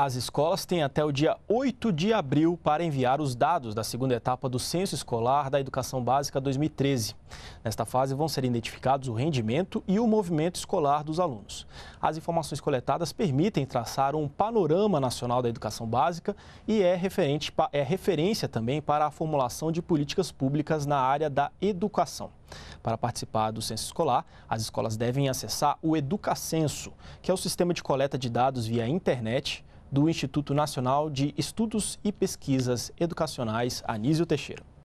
As escolas têm até o dia 8 de abril para enviar os dados da segunda etapa do Censo Escolar da Educação Básica 2013. Nesta fase vão ser identificados o rendimento e o movimento escolar dos alunos. As informações coletadas permitem traçar um panorama nacional da educação básica e é, referente, é referência também para a formulação de políticas públicas na área da educação. Para participar do censo escolar, as escolas devem acessar o Educacenso, que é o sistema de coleta de dados via internet do Instituto Nacional de Estudos e Pesquisas Educacionais, Anísio Teixeira.